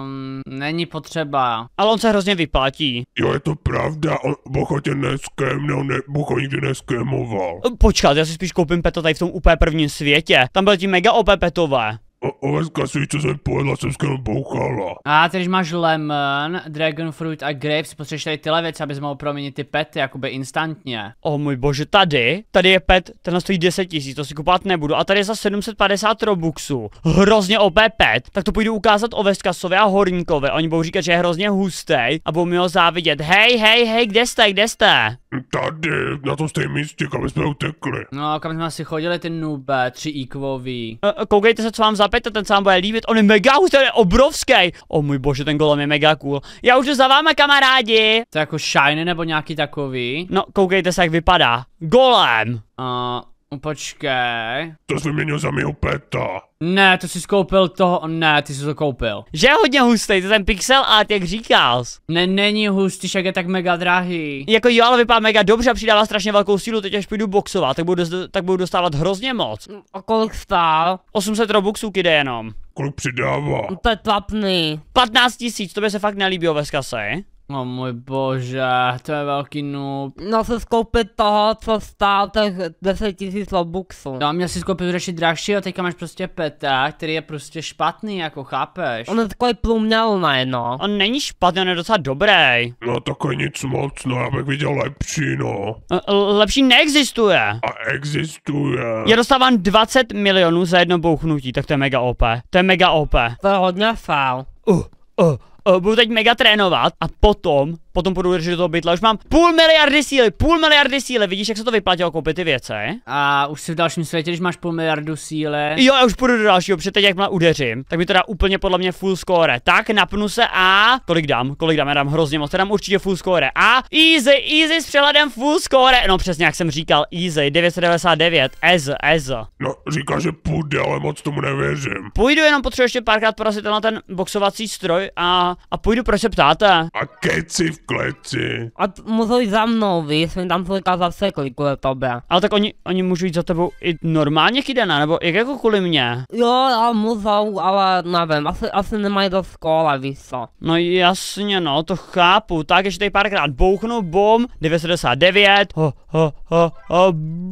mm, není potřeba. Ale on se hrozně vyplatí. Jo, je to pravda, on Bocha tě neskémnil, ne, Bocho nikdy neskémoval. Počkat, já si spíš koupím peto tady v tom úplně prvním světě. Tam byly ti mega OP petové si svíce jsem pojedla, jsem skoro bouchala. A teď máš lemon, dragon fruit a grapes, potřebuješ tady tyhle věci, abys mohl proměnit ty pety, jakoby instantně. Oh můj bože, tady, tady je pet, ten stojí 10 tisíc, to si kupovat nebudu. A tady je za 750 robuxů, hrozně OP pet, tak to půjdu ukázat Ovečkasovi a Horníkovi, oni budou říkat, že je hrozně hustej a budou mi ho závidět. Hej, hej, hej, kde jste, kde jste? Tady, na tom stejném místě, kam jsme utekli. No, kam jsme asi chodili, ty nube, tři equový. Eh, eh, koukejte se, co vám za chápete ten sám bude líbit, on je mega, ten je obrovský. O můj bože, ten golem je mega cool. Já už jdu za váma kamarádi. To je jako shiny nebo nějaký takový? No, koukejte se, jak vypadá. Golem. Uh, No, počkej. To jsi vyměnil za mýho peta. Ne, to jsi skoupil toho, ne, ty jsi to koupil. Že je hodně hustý, to je ten pixel a jak říkal. Ne, není hustý, však je tak mega drahý. Jako jo, ale vypadá mega dobře a přidává strašně velkou sílu, teď až půjdu boxovat, tak budu, dost, tak budu dostávat hrozně moc. Mm, a kolik stál? 800 robuxů kde jenom. Kolik přidává? To je tlapný. 15 tisíc, to by se fakt nelíbilo ve skase. O no můj bože, to je velký noob. Měl no, jsem skoupit toho, co stál těch 10 tisíc lobuxů. No měl si skoupit řešit drahší a teďka máš prostě peta, který je prostě špatný, jako chápeš. On je takový pluměl no. On není špatný, on je docela dobrý. No je nic moc, no já bych viděl lepší, no. Lepší neexistuje. A existuje. Já dostávám 20 milionů za jedno bouchnutí, tak to je mega OP. To je mega OP. To je hodně fál. Uh, uh. Eh, budu teď mega trénovat a potom potom půjdu do toho bytla. Už mám půl miliardy síly, půl miliardy síly. Vidíš, jak se to vyplatilo koupit ty věci? A už si v dalším světě, když máš půl miliardu síly. Jo, já už půjdu do dalšího, protože teď jakmile udeřím, tak by to dá úplně podle mě full score. Tak napnu se a kolik dám? Kolik dám? Já dám hrozně moc, dám určitě full score. A easy, easy s přehledem full score. No přesně jak jsem říkal, easy 999, ez, ez. No, říká, že půjde, ale moc tomu nevěřím. Půjdu jenom potřebuji ještě párkrát porazit na ten boxovací stroj a, a půjdu, proč se ptáte? A keci v kleci. A jít za mnou, víš, jsme tam člověka zasekli kvůli tobě. Ale tak oni, oni můžou jít za tebou i normálně chydena, nebo jak jako kvůli mě? Jo, ale můžu, ale nevím, asi, asi nemají do školy, víš co. No jasně, no, to chápu, tak ještě tady párkrát bouchnu, bum, 99, ho, ho, ho, ho,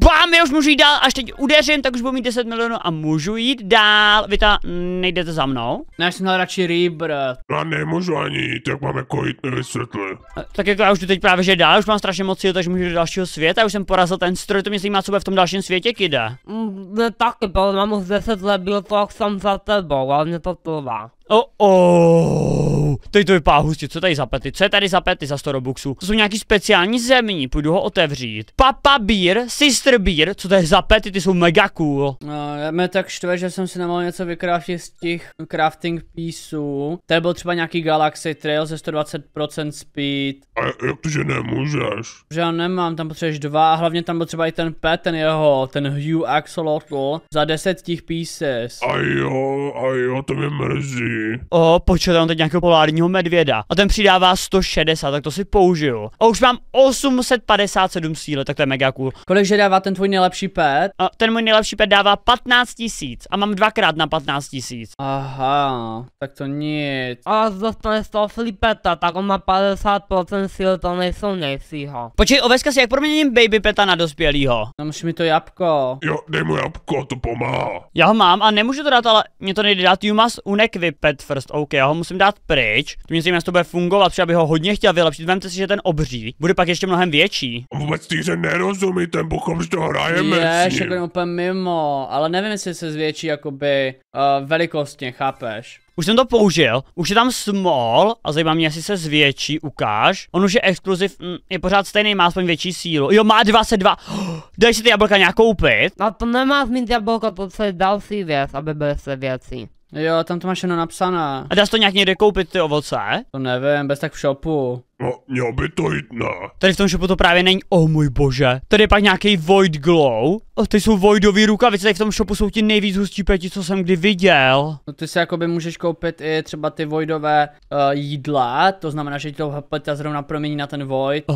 bam, já už můžu jít dál, až teď udeřím, tak už budu mít 10 milionů a můžu jít dál. Vy ta nejdete za mnou? Já jsem radši rýbr. Já nemůžu ani, tak máme kojit nevysvětlit. Eh, tak jako já už jdu teď právě že dál, už mám strašně moc sil, takže můžu do dalšího světa, už jsem porazil ten stroj, to mě zajímá, co bude v tom dalším světě, kida. Mm, ne taky, protože mám už 10 let, byl to jak jsem za tebou, ale mě to trvá. Oh, oh. Teď to vypadá hustě, co tady za pety? Co je tady za pety za 100 robuxů? To jsou nějaký speciální zemní, půjdu ho otevřít. Papa Beer, Sister Beer, co to je za pety, ty jsou mega cool. No, já mě tak štve, že jsem si nemohl něco vykraftit z těch crafting pieceů. To byl třeba nějaký Galaxy Trail ze 120% speed. A jak to, že nemůžeš? Že já nemám, tam potřebuješ dva a hlavně tam byl třeba i ten pet, ten jeho, ten Hugh Axolotl za 10 těch pieces. A jo, a jo, to mě mrzí. Mhm. O, počkej, tam teď nějakého polárního medvěda. A ten přidává 160, tak to si použiju. A už mám 857 síly, tak to je mega cool. Kolikže dává ten tvůj nejlepší pet? A ten můj nejlepší pet dává 15 tisíc. A mám dvakrát na 15 tisíc. Aha, tak to nic. A dostane z toho Flipeta, tak on má 50% síl, to nejsou nejsího. Počkej, oveska si, jak proměním baby peta na dospělýho? No musí mi to jabko. Jo, dej mu jabko, to pomáhá. Já ho mám a nemůžu to dát, ale mě to nejde dát, you must unequip pet first, OK, já ho musím dát pryč. To mě zřejmě to bude fungovat, protože by ho hodně chtěl vylepšit. Vemte si, že ten obří bude pak ještě mnohem větší. Vůbec ty že nerozumí ten bochom, že to hrajeme. že jako úplně mimo, ale nevím, jestli se zvětší jakoby uh, velikostně, chápeš? Už jsem to použil, už je tam small a zajímá mě, jestli se zvětší, ukáž. On už je exkluziv, mm, je pořád stejný, má aspoň větší sílu. Jo, má 22. Oh, dej si ty jablka nějak koupit. No to nemáš mít jablko, to se další věc, aby byly se věcí. Jo, tam to máš jenom napsané. A dá to nějak někde koupit ty ovoce? To nevím, bez tak v shopu. No, měl by to jít, ne? Tady v tom shopu to právě není, oh můj bože. Tady je pak nějaký Void Glow. A ty jsou Voidový rukavice, tady v tom shopu jsou ti nejvíc hustí pěti, co jsem kdy viděl. No ty si jakoby můžeš koupit i třeba ty Voidové uh, jídla, to znamená, že ti to hpeta zrovna promění na ten Void. Uh,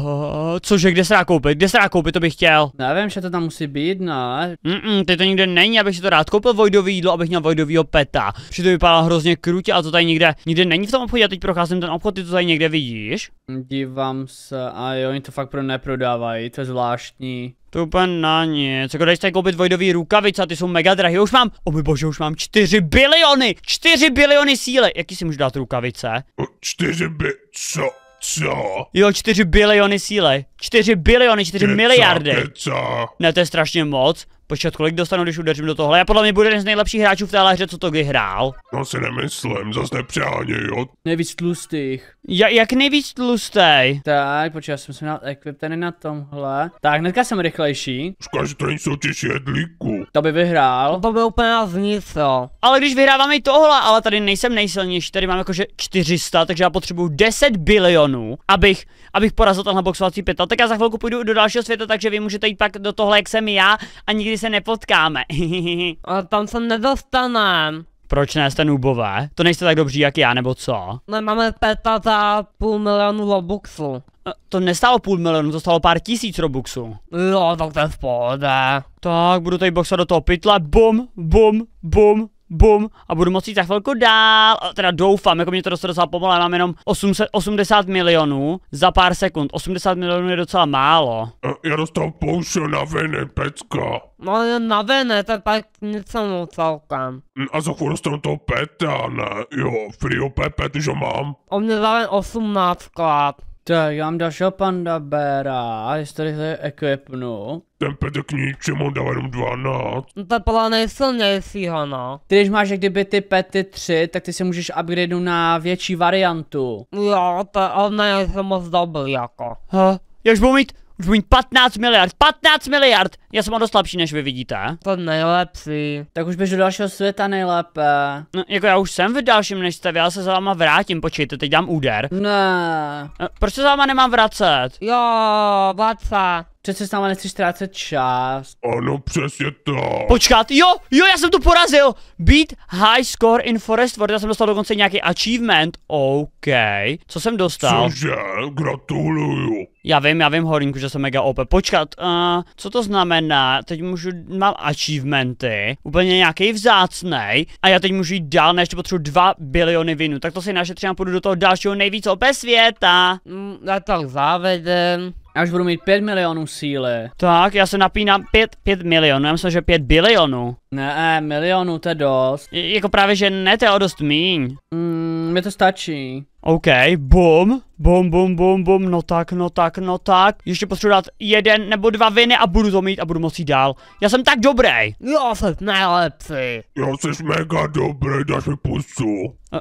cože, kde se dá koupit? Kde se dá koupit, to bych chtěl. Nevím, no, že to tam musí být, ne? No. Mm, -mm ty to nikde není, abych si to rád koupil Voidový jídlo, abych měl Voidovýho peta. Protože to vypadá hrozně krutě a to tady nikde, nikde není v tom obchodě, já teď procházím ten obchod, ty to tady někde vidíš. Dívám se, a jo, oni to fakt pro neprodávají, to je zvláštní. To úplně na nic, jako dejte koupit vojdový rukavice a ty jsou mega drahé, už mám, o můj bože, už mám 4 biliony, 4 biliony síly, jaký si můžu dát rukavice? 4 by, co? Co? Jo, 4 biliony síly. 4 biliony, 4 Keca, miliardy. Keca. Ne, to je strašně moc. Počkat, kolik dostanu, když udeřím do tohle? Já podle mě bude jeden z nejlepších hráčů v téhle hře, co to kdy hrál. No si nemyslím, zase nepřáně, jo. Nejvíc tlustých. Ja, jak nejvíc tlustej? Tak, počkat, jsem se na equip tady na tomhle. Tak, hnedka jsem rychlejší. že to soutěž jedlíku. To by vyhrál. To by úplně znico. Ale když vyhráváme i tohle, ale tady nejsem nejsilnější, tady mám jakože 400, takže já potřebuju 10 bilionů, abych, abych porazil tenhle boxovací pytel. Tak já za chvilku půjdu do dalšího světa, takže vy můžete jít pak do tohle, jak jsem já a nikdy se nepotkáme. A tam se nedostaneme. Proč ne, jste nubové? To nejste tak dobří jak já, nebo co? Nemáme peta za půl milionu Robuxu. Eh, to nestálo půl milionu, to stalo pár tisíc Robuxů. Jo, tak to je v pohodě. Tak, budu tady boxovat do toho pytle, bum, bum, bum, bum, a budu moci jít za chvilku dál, a teda doufám, jako mě to dostane docela pomalé, mám jenom 800, 80 milionů za pár sekund, 80 milionů je docela málo. E, já dostal potion na vene, pecka. No na vene, to tak něco celkem. Hm, a za chvíli dostanu toho peta, ne, jo, Frio Pepe, ty mám. On mě zároveň 18krát. Tak, já mám dalšího panda béra, jestli tady se equipnu. Ten petek ničem, on dává jenom 12. To byla nejsilnějšího, no. Ty když máš jak kdyby ty pety 3, tak ty si můžeš upgradeu na větší variantu. Jo, to ale nejsem moc dobrý jako. Huh? Já už budu mít mít 15 miliard, 15 miliard! Já jsem o dost lepší, než vy vidíte. To nejlepší. Tak už běž do dalšího světa nejlépe. No, jako já už jsem v dalším než jste, já se za váma vrátím, počkejte, teď dám úder. Ne. Eh, proč se za váma nemám vracet? Jo, vlaca. Přece s náma nechci ztrácet čas. Ano, přesně to. Počkat, jo, jo, já jsem to porazil. Beat high score in Forest World, já jsem dostal dokonce nějaký achievement. OK, co jsem dostal? Cože, gratuluju. Já vím, já vím, Horinku, že jsem mega OP. Počkat, uh, co to znamená? Teď můžu, mám achievementy, úplně nějaký vzácný, a já teď můžu jít dál, než potřebuji 2 biliony vinu. Tak to si našetřím a půjdu do toho dalšího nejvíc OP světa. Mm, já tak závedem. Já už budu mít 5 milionů síly. Tak, já se napínám 5, 5 milionů, já myslím, že 5 bilionů. Ne, eh, milionů, to je dost. J jako právě, že ne, to je o dost míň. Mm, to stačí. OK, bum, bum, bum, bum, bum, no tak, no tak, no tak. Ještě potřebuji dát jeden nebo dva viny a budu to mít a budu moci dál. Já jsem tak dobrý. Já jsem nejlepší. Já jsi mega dobrý, dáš mi pusu. A, eh,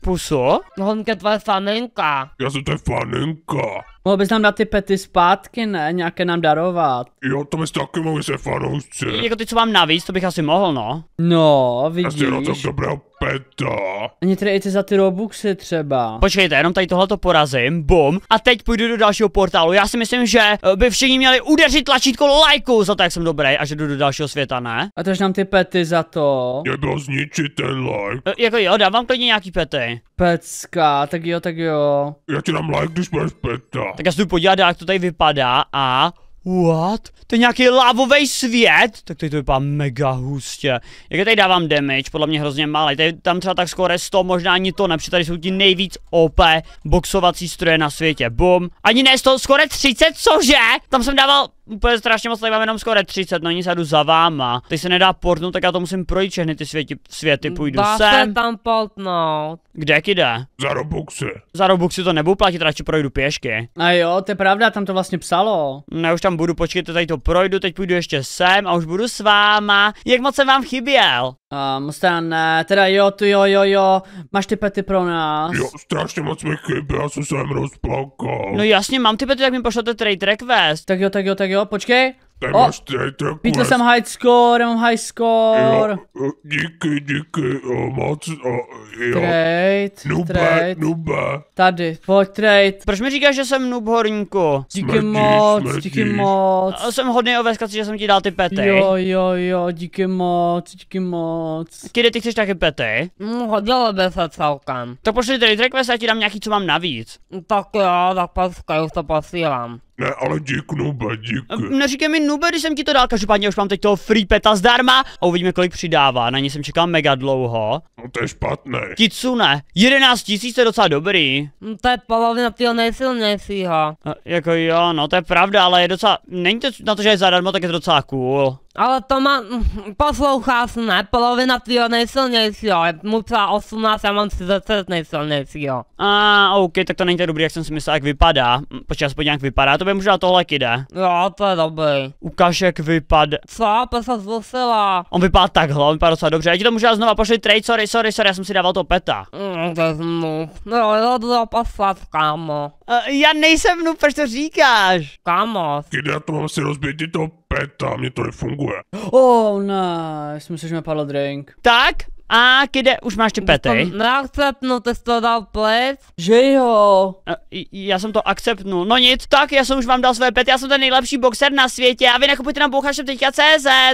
pusu? Honka tvoje faninka. Já jsem tvoje faninka. Mohl bys nám dát ty pety zpátky, ne? Nějaké nám darovat. Jo, to bys taky mohl se fanoušci. Jako ty, co mám navíc, to bych asi mohl, no. No, vidíš. Já si dobrého peta. Ani tady i ty za ty robuxy třeba. Počkejte, jenom tady tohle to porazím, bum. A teď půjdu do dalšího portálu. Já si myslím, že eh, by všichni měli udeřit tlačítko lajku za to, jak jsem dobrý a že jdu do dalšího světa, ne? A tož nám ty pety za to. Je bylo zničit ten like. E, jako jo, dávám klidně nějaký pety. Pecka, tak jo, tak jo. Já ti dám like, když budeš peta. Tak já se tu podívat, jak to tady vypadá a... What? To je nějaký lávový svět? Tak tady to vypadá mega hustě. Jak tady dávám damage, podle mě hrozně malý. Tady tam třeba tak skoro 100, možná ani to ne, tady jsou ti nejvíc OP boxovací stroje na světě. Bum. Ani ne skoro 30, cože? Tam jsem dával úplně strašně moc, tady mám jenom skoro 30, no nic, já jdu za váma. Teď se nedá portnout, tak já to musím projít všechny ty světi, světy, půjdu Bá sem. se tam portnout. Kde jde? Za Robuxy. Za Robuxy to nebudu platit, radši projdu pěšky. A jo, to je pravda, tam to vlastně psalo. Ne, už tam budu, počkejte, tady to projdu, teď půjdu ještě sem a už budu s váma. Jak moc jsem vám chyběl? Um, ehm, sen, eh, teda jo, tu jo, jo, jo, máš ty pety pro nás. Jo, strašně moc mi chybí, já jsem se rozplakal. No jasně, mám ty pety, tak mi pošlete trade request. Tak jo, tak jo, tak jo, počkej. Tady máš tady ten jsem high score, mám high score. Jo, díky, díky, jo, moc, jo, Trade, nube, trade. Nube. Tady, pojď trade. Proč mi říkáš, že jsem noob horníku? Díky smrdíš, moc, smrdíš. díky moc. A jsem hodný oveskací, že jsem ti dal ty pety. Jo, jo, jo, díky moc, díky moc. Kdy ty chceš taky pety? No, mm, hodně lebe se celkem. Tak pošli trade request, já ti dám nějaký, co mám navíc. Tak jo, tak počkej, už to posílám. Ne, ale dík, nube, dík. Neříkej mi nube, když jsem ti to dal, každopádně už mám teď toho free peta zdarma a uvidíme, kolik přidává, na ně jsem čekal mega dlouho. No to je špatné. Kitsune, 11 tisíc je docela dobrý. No, to je polovina tyho nejsilnějšího. Eh, jako jo, no to je pravda, ale je docela, není to na to, že je zadarmo, tak je to docela cool. Ale to má, se ne, polovina tvýho nejsilnějšího, je mu třeba 18, já mám 30 nejsilnějšího. A, ah, OK, tak to není tak dobrý, jak jsem si myslel, jak vypadá. Počkej, aspoň nějak vypadá, to by možná tohle kide. Jo, to je dobrý. Ukaž, jak vypadá. Co, to se zlosila. On vypadá takhle, on vypadá docela dobře, já ti to možná znova pošli trade, sorry, sorry, sorry, já jsem si dával to peta. Mm, to je zmluv. No, jo, to je pasat, kámo. Uh, já nejsem vnuk, proč to říkáš? Kámo. Kdy já to mám si rozbít, to peta, mě to nefunguje. Oh, ne, já si myslím, že mi padl drink. Tak, a kde už máš ty pety? No, jsem neakceptnul, no, ty jsi to dal plec? Že jo. A, eh, já jsem to akceptnu. No nic, tak já jsem už vám dal své pety, já jsem ten nejlepší boxer na světě a vy nekupujte na bouchašem teďka CZ.